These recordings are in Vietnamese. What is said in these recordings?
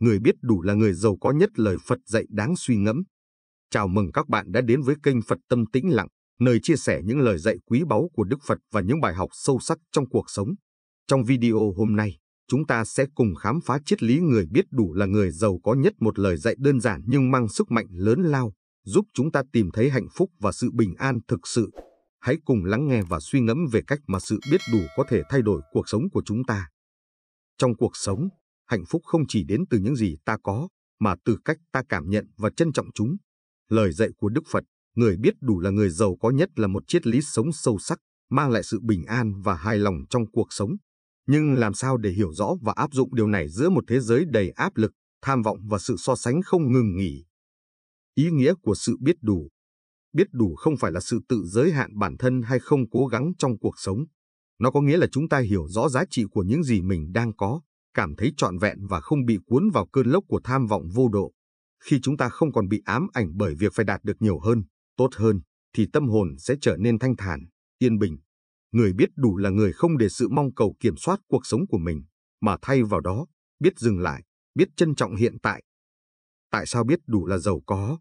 người biết đủ là người giàu có nhất lời Phật dạy đáng suy ngẫm. Chào mừng các bạn đã đến với kênh Phật Tâm Tĩnh Lặng, nơi chia sẻ những lời dạy quý báu của Đức Phật và những bài học sâu sắc trong cuộc sống. Trong video hôm nay, chúng ta sẽ cùng khám phá triết lý người biết đủ là người giàu có nhất một lời dạy đơn giản nhưng mang sức mạnh lớn lao, giúp chúng ta tìm thấy hạnh phúc và sự bình an thực sự. Hãy cùng lắng nghe và suy ngẫm về cách mà sự biết đủ có thể thay đổi cuộc sống của chúng ta. Trong cuộc sống, hạnh phúc không chỉ đến từ những gì ta có, mà từ cách ta cảm nhận và trân trọng chúng. Lời dạy của Đức Phật, người biết đủ là người giàu có nhất là một triết lý sống sâu sắc, mang lại sự bình an và hài lòng trong cuộc sống. Nhưng làm sao để hiểu rõ và áp dụng điều này giữa một thế giới đầy áp lực, tham vọng và sự so sánh không ngừng nghỉ? Ý nghĩa của sự biết đủ Biết đủ không phải là sự tự giới hạn bản thân hay không cố gắng trong cuộc sống. Nó có nghĩa là chúng ta hiểu rõ giá trị của những gì mình đang có, cảm thấy trọn vẹn và không bị cuốn vào cơn lốc của tham vọng vô độ. Khi chúng ta không còn bị ám ảnh bởi việc phải đạt được nhiều hơn, tốt hơn, thì tâm hồn sẽ trở nên thanh thản, yên bình. Người biết đủ là người không để sự mong cầu kiểm soát cuộc sống của mình, mà thay vào đó, biết dừng lại, biết trân trọng hiện tại. Tại sao biết đủ là giàu có?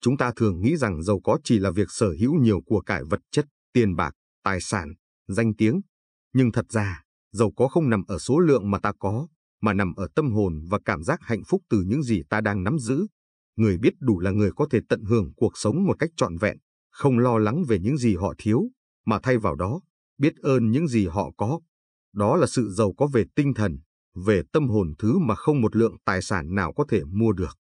Chúng ta thường nghĩ rằng giàu có chỉ là việc sở hữu nhiều của cải vật chất, tiền bạc, tài sản, danh tiếng. Nhưng thật ra, giàu có không nằm ở số lượng mà ta có, mà nằm ở tâm hồn và cảm giác hạnh phúc từ những gì ta đang nắm giữ. Người biết đủ là người có thể tận hưởng cuộc sống một cách trọn vẹn, không lo lắng về những gì họ thiếu, mà thay vào đó, biết ơn những gì họ có. Đó là sự giàu có về tinh thần, về tâm hồn thứ mà không một lượng tài sản nào có thể mua được.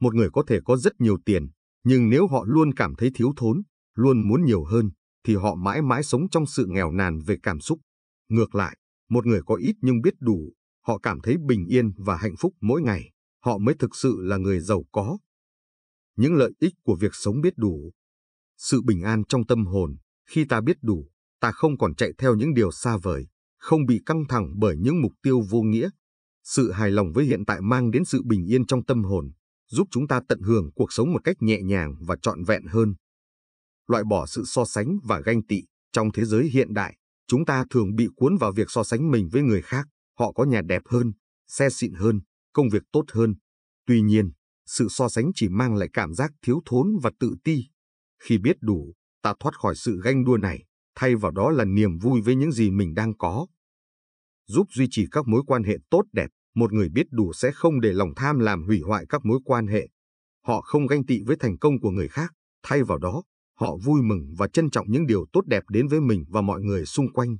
Một người có thể có rất nhiều tiền, nhưng nếu họ luôn cảm thấy thiếu thốn, luôn muốn nhiều hơn, thì họ mãi mãi sống trong sự nghèo nàn về cảm xúc. Ngược lại, một người có ít nhưng biết đủ, họ cảm thấy bình yên và hạnh phúc mỗi ngày, họ mới thực sự là người giàu có. Những lợi ích của việc sống biết đủ Sự bình an trong tâm hồn, khi ta biết đủ, ta không còn chạy theo những điều xa vời, không bị căng thẳng bởi những mục tiêu vô nghĩa. Sự hài lòng với hiện tại mang đến sự bình yên trong tâm hồn, giúp chúng ta tận hưởng cuộc sống một cách nhẹ nhàng và trọn vẹn hơn. Loại bỏ sự so sánh và ganh tị trong thế giới hiện đại, Chúng ta thường bị cuốn vào việc so sánh mình với người khác. Họ có nhà đẹp hơn, xe xịn hơn, công việc tốt hơn. Tuy nhiên, sự so sánh chỉ mang lại cảm giác thiếu thốn và tự ti. Khi biết đủ, ta thoát khỏi sự ganh đua này, thay vào đó là niềm vui với những gì mình đang có. Giúp duy trì các mối quan hệ tốt đẹp, một người biết đủ sẽ không để lòng tham làm hủy hoại các mối quan hệ. Họ không ganh tị với thành công của người khác, thay vào đó, Họ vui mừng và trân trọng những điều tốt đẹp đến với mình và mọi người xung quanh.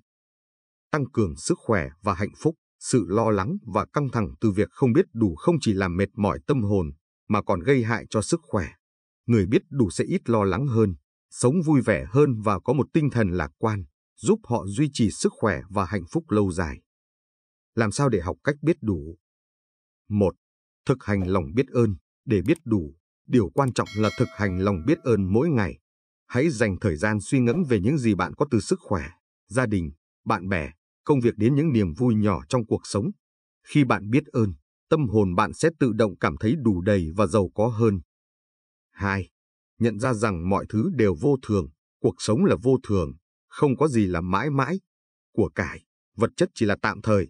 Tăng cường sức khỏe và hạnh phúc, sự lo lắng và căng thẳng từ việc không biết đủ không chỉ làm mệt mỏi tâm hồn, mà còn gây hại cho sức khỏe. Người biết đủ sẽ ít lo lắng hơn, sống vui vẻ hơn và có một tinh thần lạc quan, giúp họ duy trì sức khỏe và hạnh phúc lâu dài. Làm sao để học cách biết đủ? 1. Thực hành lòng biết ơn. Để biết đủ, điều quan trọng là thực hành lòng biết ơn mỗi ngày. Hãy dành thời gian suy ngẫm về những gì bạn có từ sức khỏe, gia đình, bạn bè, công việc đến những niềm vui nhỏ trong cuộc sống. Khi bạn biết ơn, tâm hồn bạn sẽ tự động cảm thấy đủ đầy và giàu có hơn. 2. Nhận ra rằng mọi thứ đều vô thường, cuộc sống là vô thường, không có gì là mãi mãi. Của cải, vật chất chỉ là tạm thời.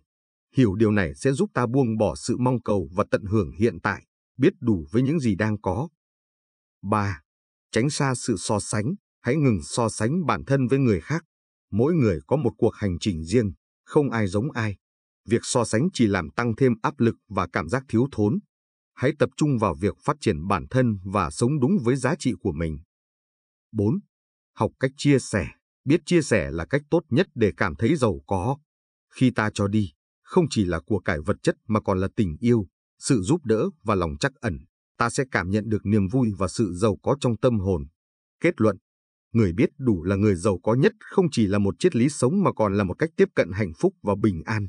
Hiểu điều này sẽ giúp ta buông bỏ sự mong cầu và tận hưởng hiện tại, biết đủ với những gì đang có. 3 tránh xa sự so sánh, hãy ngừng so sánh bản thân với người khác. Mỗi người có một cuộc hành trình riêng, không ai giống ai. Việc so sánh chỉ làm tăng thêm áp lực và cảm giác thiếu thốn. Hãy tập trung vào việc phát triển bản thân và sống đúng với giá trị của mình. 4. Học cách chia sẻ. Biết chia sẻ là cách tốt nhất để cảm thấy giàu có. Khi ta cho đi, không chỉ là của cải vật chất mà còn là tình yêu, sự giúp đỡ và lòng trắc ẩn ta sẽ cảm nhận được niềm vui và sự giàu có trong tâm hồn. Kết luận, người biết đủ là người giàu có nhất không chỉ là một triết lý sống mà còn là một cách tiếp cận hạnh phúc và bình an.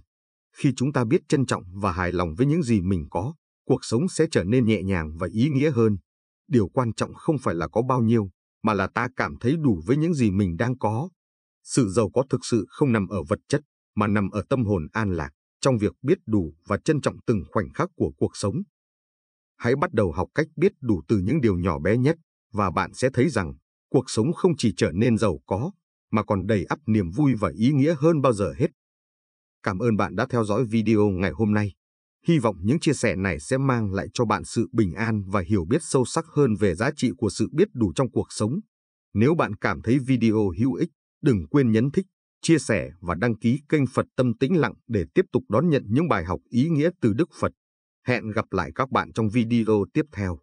Khi chúng ta biết trân trọng và hài lòng với những gì mình có, cuộc sống sẽ trở nên nhẹ nhàng và ý nghĩa hơn. Điều quan trọng không phải là có bao nhiêu, mà là ta cảm thấy đủ với những gì mình đang có. Sự giàu có thực sự không nằm ở vật chất, mà nằm ở tâm hồn an lạc, trong việc biết đủ và trân trọng từng khoảnh khắc của cuộc sống. Hãy bắt đầu học cách biết đủ từ những điều nhỏ bé nhất và bạn sẽ thấy rằng cuộc sống không chỉ trở nên giàu có mà còn đầy ắp niềm vui và ý nghĩa hơn bao giờ hết. Cảm ơn bạn đã theo dõi video ngày hôm nay. Hy vọng những chia sẻ này sẽ mang lại cho bạn sự bình an và hiểu biết sâu sắc hơn về giá trị của sự biết đủ trong cuộc sống. Nếu bạn cảm thấy video hữu ích, đừng quên nhấn thích, chia sẻ và đăng ký kênh Phật Tâm Tĩnh Lặng để tiếp tục đón nhận những bài học ý nghĩa từ Đức Phật. Hẹn gặp lại các bạn trong video tiếp theo.